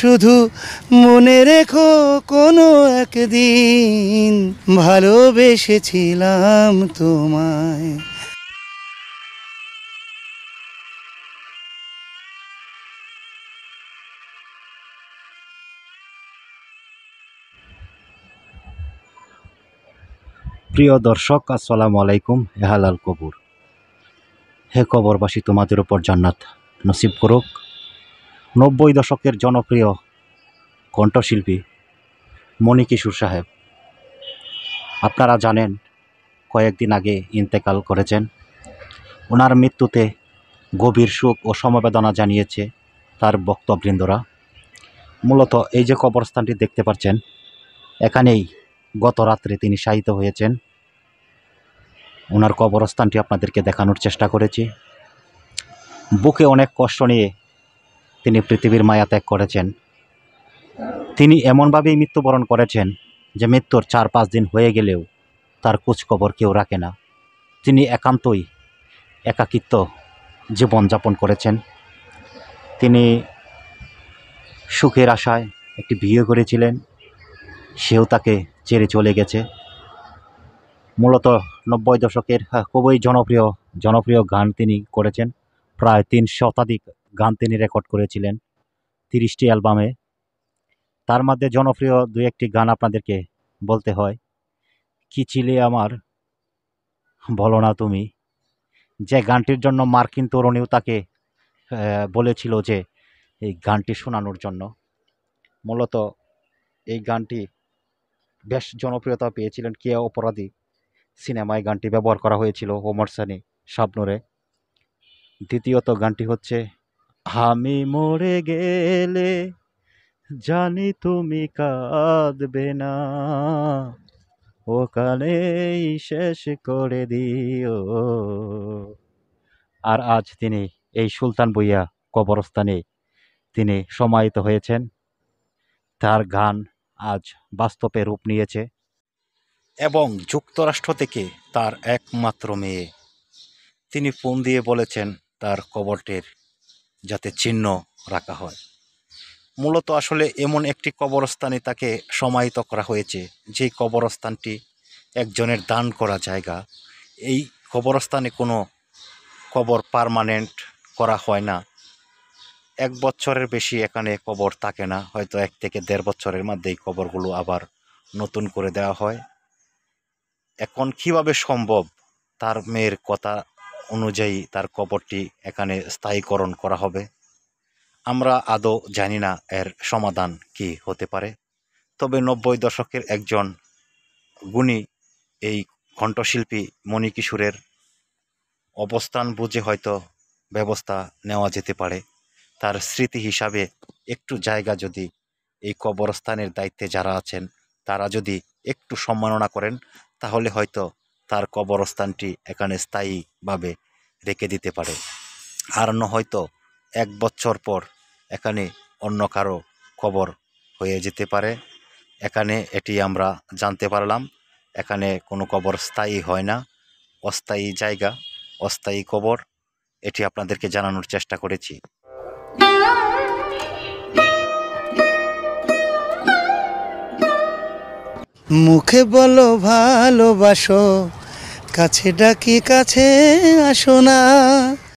শুধু মনে রেখো কোনো একদিন ভালোবেসেছিলাম তোমায় প্রিয় দর্শক আসসালামু আলাইকুম এহালাল কবুর হে কবরবাসী তোমাদের ওপর জান্নাত নসিব করুক নব্বই দশকের জনপ্রিয় কণ্ঠশিল্পী মণিকিশোর সাহেব আপনারা জানেন কয়েকদিন আগে ইন্তেকাল করেছেন ওনার মৃত্যুতে গভীর শোক ও সমবেদনা জানিয়েছে তার বক্তবৃন্দরা মূলত এই যে কবরস্থানটি দেখতে পাচ্ছেন এখানেই গত রাত্রে তিনি শায়িত হয়েছেন ওনার কবরস্থানটি আপনাদেরকে দেখানোর চেষ্টা করেছি বুকে অনেক কষ্ট নিয়ে তিনি পৃথিবীর মায়া ত্যাগ করেছেন তিনি এমনভাবেই মৃত্যুবরণ করেছেন যে মৃত্যুর চার পাঁচ দিন হয়ে গেলেও তার খোঁজখবর কেউ রাখে না তিনি একান্তই একাকিত্ব জীবনযাপন করেছেন তিনি সুখের আশায় একটি বিয়ে করেছিলেন সেও তাকে চেড়ে চলে গেছে মূলত নব্বই দশকের খুবই জনপ্রিয় জনপ্রিয় গান তিনি করেছেন প্রায় তিন শতাধিক গান তিনি রেকর্ড করেছিলেন তিরিশটি অ্যালবামে তার মধ্যে জনপ্রিয় দু একটি গান আপনাদেরকে বলতে হয় কি ছিলে আমার বলো না তুমি যে গানটির জন্য মার্কিন তরুণীও তাকে বলেছিল যে এই গানটি শোনানোর জন্য মূলত এই গানটি বেশ জনপ্রিয়তা পেয়েছিলেন কে অপরাধী সিনেমায় গানটি ব্যবহার করা হয়েছিল ওমর সানি শাবনুরে দ্বিতীয়ত গানটি হচ্ছে আমি মরে গেলে জানি তুমি কাঁদবে না ওখানেই শেষ করে দিও আর আজ তিনি এই সুলতান বইয়া কবরস্থানে তিনি সমাহিত হয়েছেন তার গান আজ বাস্তবে রূপ নিয়েছে এবং যুক্তরাষ্ট্র থেকে তার একমাত্র মেয়ে তিনি ফোন দিয়ে বলেছেন তার কবরটির যাতে চিহ্ন রাখা হয় মূলত আসলে এমন একটি কবরস্থানে তাকে সমাহিত করা হয়েছে যেই কবরস্থানটি একজনের দান করা জায়গা এই কবরস্থানে কোনো কবর পারমানেন্ট করা হয় না এক বছরের বেশি এখানে কবর থাকে না হয়তো এক থেকে দেড় বছরের মধ্যেই কবরগুলো আবার নতুন করে দেওয়া হয় এখন কিভাবে সম্ভব তার মেয়ের কথা অনুযায়ী তার কবরটি এখানে স্থায়ীকরণ করা হবে আমরা আদৌ জানি না এর সমাধান কি হতে পারে তবে নব্বই দশকের একজন গুণী এই কণ্ঠশিল্পী মণিকিশোরের অবস্থান বুঝে হয়তো ব্যবস্থা নেওয়া যেতে পারে তার স্মৃতি হিসাবে একটু জায়গা যদি এই কবরস্থানের দায়িত্বে যারা আছেন তারা যদি একটু সম্মাননা করেন তাহলে হয়তো তার কবরস্থানটি এখানে স্থায়ীভাবে রেখে দিতে পারে আর নয়তো এক বছর পর এখানে অন্য কারো কবর হয়ে যেতে পারে এখানে এটি আমরা জানতে পারলাম এখানে কোনো কবর স্থায়ী হয় না অস্থায়ী জায়গা অস্থায়ী কবর এটি আপনাদেরকে জানানোর চেষ্টা করেছি মুখে বলো ভালোবাসো কাছে ডাকি কাছে আসো না